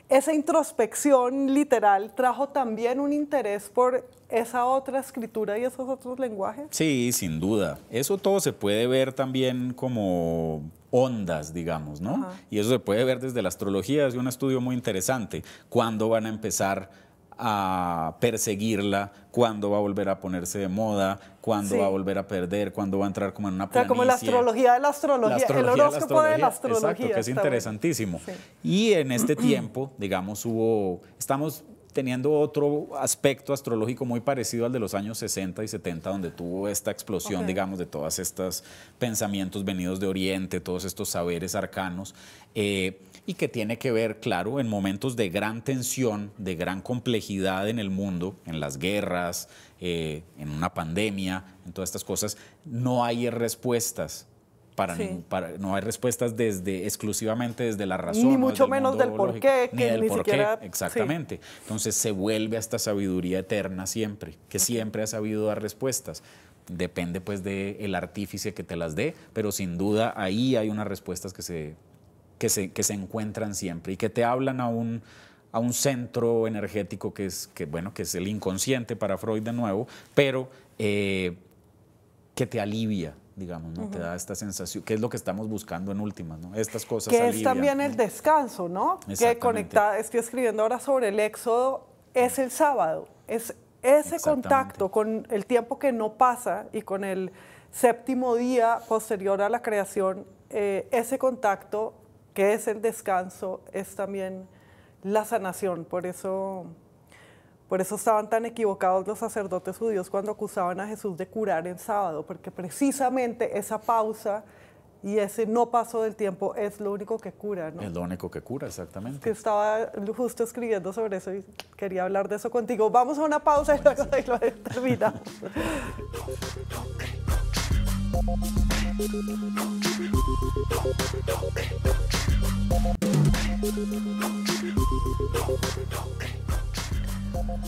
esa introspección literal trajo también un interés por esa otra escritura y esos otros lenguajes. Sí, sin duda. Eso todo se puede ver también como ondas, digamos, ¿no? Y eso se puede ver desde la astrología, es un estudio muy interesante. ¿Cuándo van a empezar a perseguirla, cuándo va a volver a ponerse de moda, cuándo va a volver a perder, cuándo va a entrar como en una O sea, como la astrología de la astrología, el horóscopo de la astrología. Exacto, que es interesantísimo. Y en este tiempo, digamos, hubo, estamos teniendo otro aspecto astrológico muy parecido al de los años 60 y 70, donde tuvo esta explosión, digamos, de todos estos pensamientos venidos de Oriente, todos estos saberes arcanos. Eh, y que tiene que ver, claro, en momentos de gran tensión, de gran complejidad en el mundo, en las guerras, eh, en una pandemia, en todas estas cosas, no hay respuestas. Para, no hay respuestas desde exclusivamente desde la razón ni mucho menos del por qué ni del por qué exactamente entonces se vuelve a esta sabiduría eterna siempre que siempre ha sabido dar respuestas depende pues del el artífice que te las dé, pero sin duda ahí hay unas respuestas que se que se, encuentran siempre y que te hablan a un, a un centro energético que es, que, bueno, que es el inconsciente para Freud de nuevo, pero eh, que te alivia, digamos, ¿no? Te da esta sensación, que es lo que estamos buscando en últimas, ¿no? Estas cosas. Que es también el descanso, ¿no? Que conectada, estoy escribiendo ahora sobre el éxodo, es el sábado, es ese contacto con el tiempo que no pasa y con el séptimo día posterior a la creación, eh, ese contacto que es el descanso, es también la sanación. Por eso, por eso estaban tan equivocados los sacerdotes judíos cuando acusaban a Jesús de curar en sábado, porque precisamente esa pausa y ese no paso del tiempo es lo único que cura, ¿no? Es lo único que cura, exactamente. estaba justo escribiendo sobre eso y quería hablar de eso contigo. Vamos a una pausa y luego lo terminamos.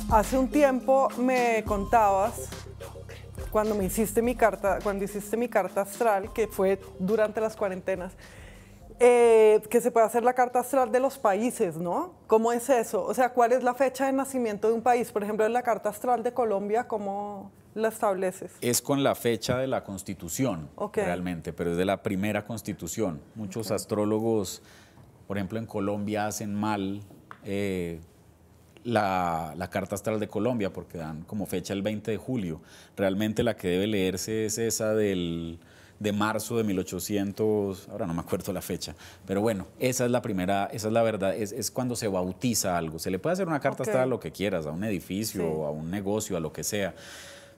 Hace un tiempo me contabas cuando me hiciste mi carta, cuando hiciste mi carta astral, que fue durante las cuarentenas, eh, que se puede hacer la carta astral de los países, ¿no? ¿Cómo es eso? O sea, ¿cuál es la fecha de nacimiento de un país? Por ejemplo, en la carta astral de Colombia, ¿cómo, es con la fecha de la constitución, realmente, pero es de la primera constitución. Muchos astrólogos, por ejemplo, en Colombia hacen mal eh, la, carta astral de Colombia porque dan como fecha el 20 de julio. Realmente la que debe leerse es esa del de marzo de 1800, ahora no me acuerdo la fecha, pero bueno, esa es la primera, esa es la verdad, es, cuando se bautiza algo. Se le puede hacer una carta astral a lo que quieras, a un edificio, a un negocio, a lo que sea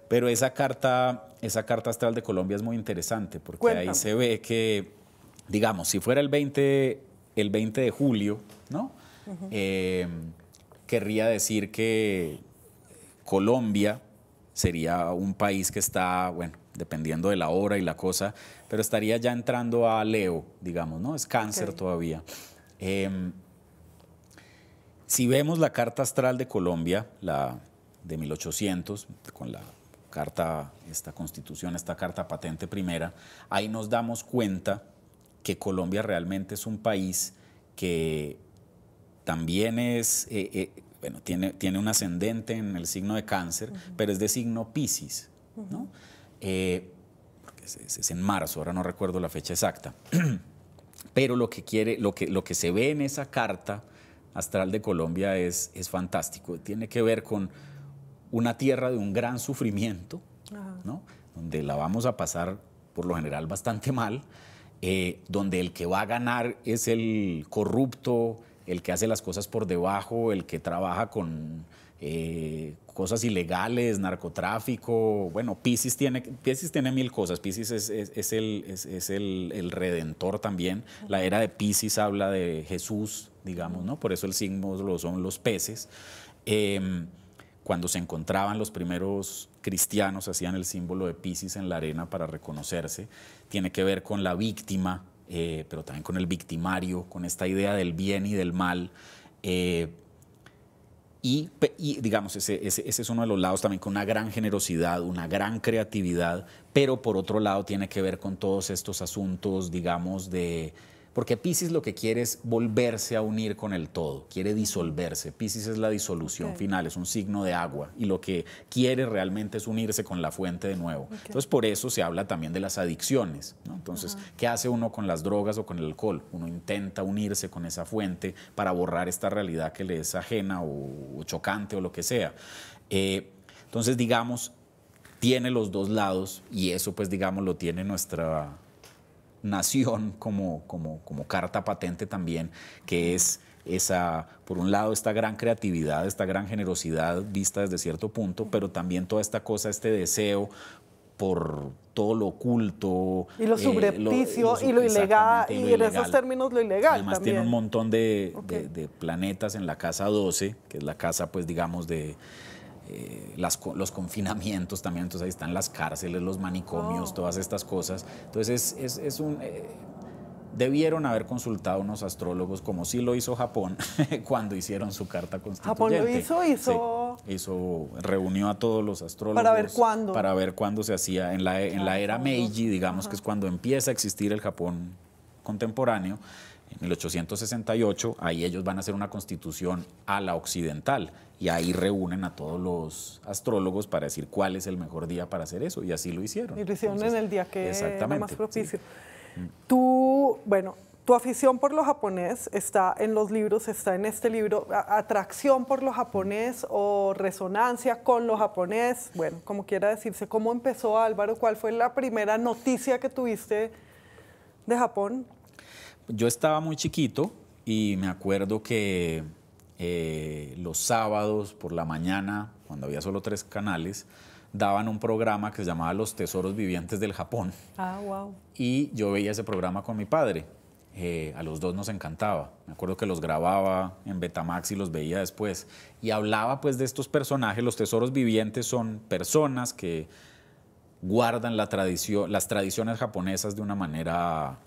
pero esa carta, esa carta astral de Colombia es muy interesante porque ahí se ve que, digamos, si fuera el 20, el 20 de julio, ¿no? Em, querría decir que Colombia sería un país que está, bueno, dependiendo de la hora y la cosa, pero estaría ya entrando a Leo, digamos, ¿no? Es cáncer todavía. Em, si vemos la carta astral de Colombia, la de 1800, con la carta, esta constitución, esta carta patente primera, ahí nos damos cuenta que Colombia realmente es un país que también es, eh, eh, bueno, tiene, tiene, un ascendente en el signo de cáncer, pero es de signo Pisces, ¿no? Eh, es, en marzo, ahora no recuerdo la fecha exacta. pero lo que, quiere, lo, que, lo que se ve en esa carta astral de Colombia es, es fantástico. Tiene que ver con una tierra de un gran sufrimiento, ¿no? donde la vamos a pasar por lo general bastante mal, eh, donde el que va a ganar es el corrupto, el que hace las cosas por debajo, el que trabaja con eh, cosas ilegales, narcotráfico. Bueno, Pisces tiene, Pisces tiene mil cosas. Pisces es, el, es el, redentor también. La era de Pisces habla de Jesús, digamos, ¿no? Por eso el signo son los peces. Eh, cuando se encontraban los primeros cristianos, hacían el símbolo de Pisces en la arena para reconocerse, tiene que ver con la víctima, eh, pero también con el victimario, con esta idea del bien y del mal. Eh, y, digamos, ese, es uno de los lados también con una gran generosidad, una gran creatividad, pero por otro lado tiene que ver con todos estos asuntos, digamos, de porque Pisces lo que quiere es volverse a unir con el todo, quiere disolverse. Pisces es la disolución final, es un signo de agua y lo que quiere realmente es unirse con la fuente de nuevo. Entonces, por eso se habla también de las adicciones. Entonces, ¿qué hace uno con las drogas o con el alcohol? Uno intenta unirse con esa fuente para borrar esta realidad que le es ajena o, chocante o lo que sea. Eh, entonces, digamos, tiene los dos lados y eso, pues, digamos, lo tiene nuestra nación como, como, como carta patente también, que es esa, por un lado, esta gran creatividad, esta gran generosidad vista desde cierto punto, pero también toda esta cosa, este deseo por todo lo oculto. Y lo eh, subrepticio, y lo ilegal, y, en esos términos lo ilegal. Además tiene un montón de, planetas en la casa 12, que es la casa, pues digamos, de, eh, las, los confinamientos también, entonces ahí están las cárceles, los manicomios, oh. todas estas cosas. Entonces es, un... Eh, debieron haber consultado unos astrólogos como sí lo hizo Japón cuando hicieron su carta constituyente. Japón lo hizo, hizo... reunió a todos los astrólogos. Para ver cuándo. Para ver cuándo se hacía. En la, en la era Meiji, digamos que es cuando empieza a existir el Japón contemporáneo. En 1868, ahí ellos van a hacer una constitución a la occidental y ahí reúnen a todos los astrólogos para decir cuál es el mejor día para hacer eso y así lo hicieron. Y lo hicieron en el día que es más propicio. Mm. Tú, bueno, tu afición por lo japonés está en los libros, está en este libro, atracción por lo japonés o resonancia con lo japonés, bueno, como quiera decirse, ¿cómo empezó Álvaro? ¿Cuál fue la primera noticia que tuviste de Japón? yo estaba muy chiquito y me acuerdo que eh, los sábados por la mañana, cuando había solo tres canales, daban un programa que se llamaba Los Tesoros Vivientes del Japón. Ah, wow. Y yo veía ese programa con mi padre. Eh, a los dos nos encantaba. Me acuerdo que los grababa en Betamax y los veía después. Y hablaba pues de estos personajes. Los tesoros vivientes son personas que guardan las tradiciones japonesas de una manera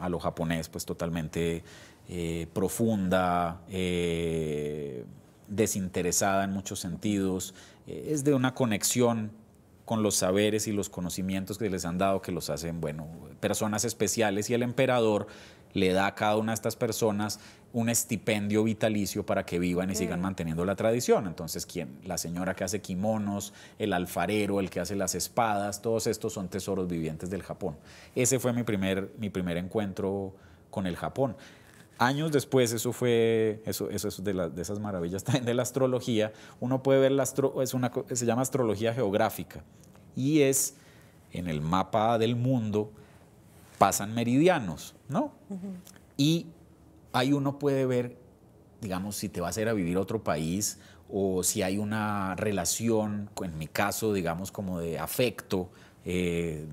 a lo japonés, pues totalmente eh, profunda, eh, desinteresada en muchos sentidos. Eh, es de una conexión con los saberes y los conocimientos que les han dado que los hacen, bueno, personas especiales y el emperador le da a cada una de estas personas un estipendio vitalicio para que vivan y sigan manteniendo la tradición. Entonces, quien La señora que hace kimonos, el alfarero, el que hace las espadas, todos estos son tesoros vivientes del Japón. Ese fue mi primer, mi primer encuentro con el Japón. Años después, eso fue, eso, eso de, esas maravillas también de la astrología. Uno puede ver, la astro, es una, se llama astrología geográfica y es en el mapa del mundo pasan meridianos, ¿no? Y ahí uno puede ver, digamos, si te vas a ir a vivir a otro país o si hay una relación, en mi caso, digamos, como de afecto eh,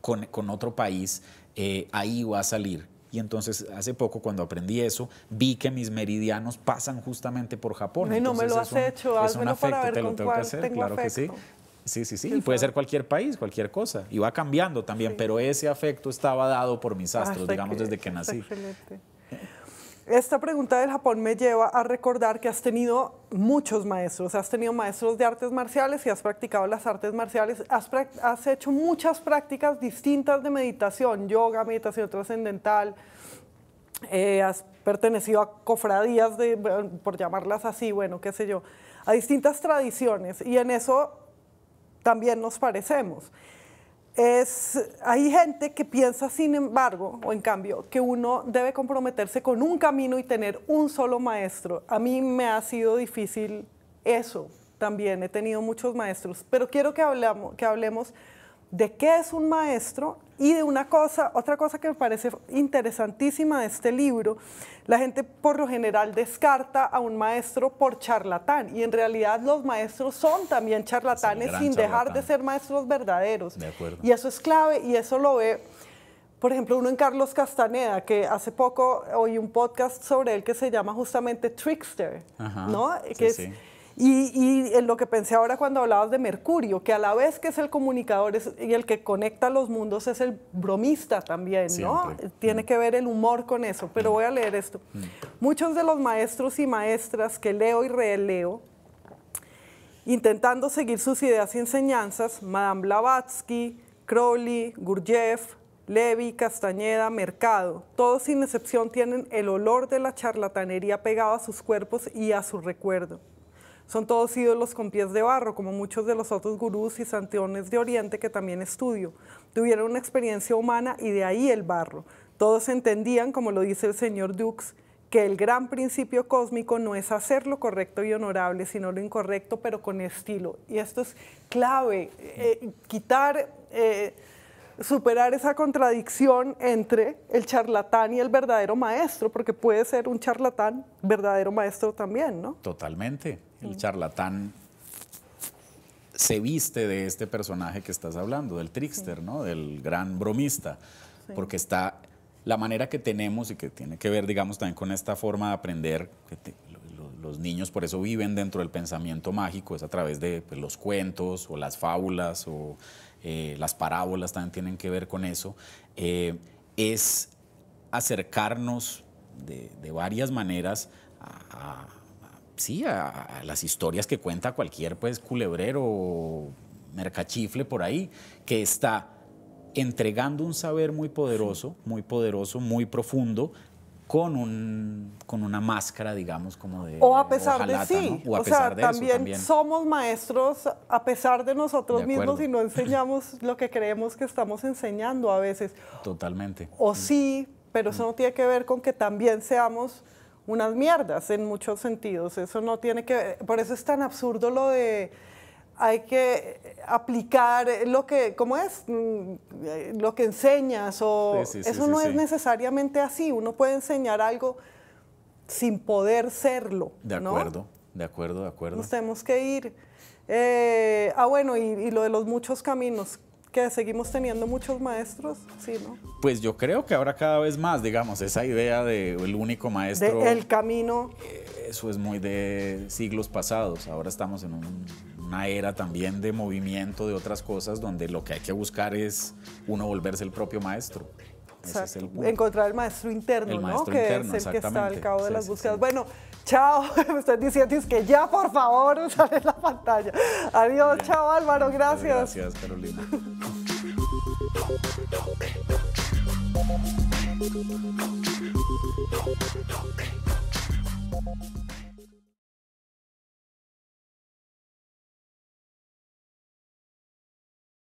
con, otro país, eh, ahí va a salir. Y entonces hace poco cuando aprendí eso, vi que mis meridianos pasan justamente por Japón. No, me lo has hecho, es un afecto, para te lo tengo que hacer, claro que sí. Sí, sí, sí. Y puede ser cualquier país, cualquier cosa. Y va cambiando también, pero ese afecto estaba dado por mis astros, digamos, desde que nací. Excelente. Esta pregunta del Japón me lleva a recordar que has tenido muchos maestros, has tenido maestros de artes marciales y has practicado las artes marciales, has, hecho muchas prácticas distintas de meditación, yoga, meditación trascendental, eh, has pertenecido a cofradías, por llamarlas así, bueno, qué sé yo, a distintas tradiciones y en eso también nos parecemos es, hay gente que piensa, sin embargo, o en cambio, que uno debe comprometerse con un camino y tener un solo maestro. A mí me ha sido difícil eso también, he tenido muchos maestros, pero quiero que, hablemos que hablemos de qué es un maestro y de una cosa, otra cosa que me parece interesantísima de este libro, la gente por lo general descarta a un maestro por charlatán y en realidad los maestros son también charlatanes sin dejar de ser maestros verdaderos. Y eso es clave y eso lo ve por ejemplo, uno en Carlos Castaneda, que hace poco oí un podcast sobre él que se llama justamente Trickster, ¿no? Que sí y, en lo que pensé ahora cuando hablabas de Mercurio, que a la vez que es el comunicador y el que conecta los mundos, es el bromista también, ¿no? Tiene que ver el humor con eso, pero mm. voy a leer esto. Mm. Muchos de los maestros y maestras que leo y releo, intentando seguir sus ideas y enseñanzas, Madame Blavatsky, Crowley, Gurdjieff, Levy, Castañeda, Mercado, todos sin excepción tienen el olor de la charlatanería pegado a sus cuerpos y a su recuerdo. Son todos ídolos con pies de barro, como muchos de los otros gurús y santiones de Oriente que también estudio. Tuvieron una experiencia humana y de ahí el barro. Todos entendían, como lo dice el señor Dux, que el gran principio cósmico no es hacer lo correcto y honorable, sino lo incorrecto, pero con estilo. Y esto es clave, eh, quitar, eh, superar esa contradicción entre el charlatán y el verdadero maestro, porque puede ser un charlatán verdadero maestro también, ¿no? Totalmente el charlatán se viste de este personaje que estás hablando, del trickster, ¿no? Del gran bromista, porque está la manera que tenemos y que tiene que ver, digamos, también con esta forma de aprender, que los niños por eso viven dentro del pensamiento mágico, es a través de pues, los cuentos o las fábulas o eh, las parábolas también tienen que ver con eso, eh, es acercarnos de, varias maneras a sí, a, las historias que cuenta cualquier pues, culebrero mercachifle por ahí, que está entregando un saber muy poderoso, muy poderoso, muy profundo, con, con una máscara, digamos, como de... O a pesar de sí, o, a pesar de también, somos maestros a pesar de nosotros mismos y no enseñamos lo que creemos que estamos enseñando a veces. Totalmente. O sí, pero mm. eso no tiene que ver con que también seamos unas mierdas en muchos sentidos. Eso no tiene que por eso es tan absurdo lo de hay que aplicar lo que, ¿cómo es? Mm, lo que enseñas o eso no es necesariamente así. Uno puede enseñar algo sin poder serlo. De acuerdo, de acuerdo, de acuerdo. Nos tenemos que ir. Eh, ah, bueno, y, lo de los muchos caminos que seguimos teniendo muchos maestros, sí, ¿no? Pues yo creo que ahora cada vez más, digamos, esa idea de el único maestro. el camino. Eh, eso es muy de siglos pasados. Ahora estamos en una era también de movimiento, de otras cosas, donde lo que hay que buscar es uno volverse el propio maestro. es el Encontrar el maestro interno, el maestro ¿no? Interno, que es el que está al cabo de las búsquedas. Bueno, Chao, me estás diciendo es que ya por favor sale la pantalla. Adiós, chao Álvaro, gracias. Gracias, Carolina.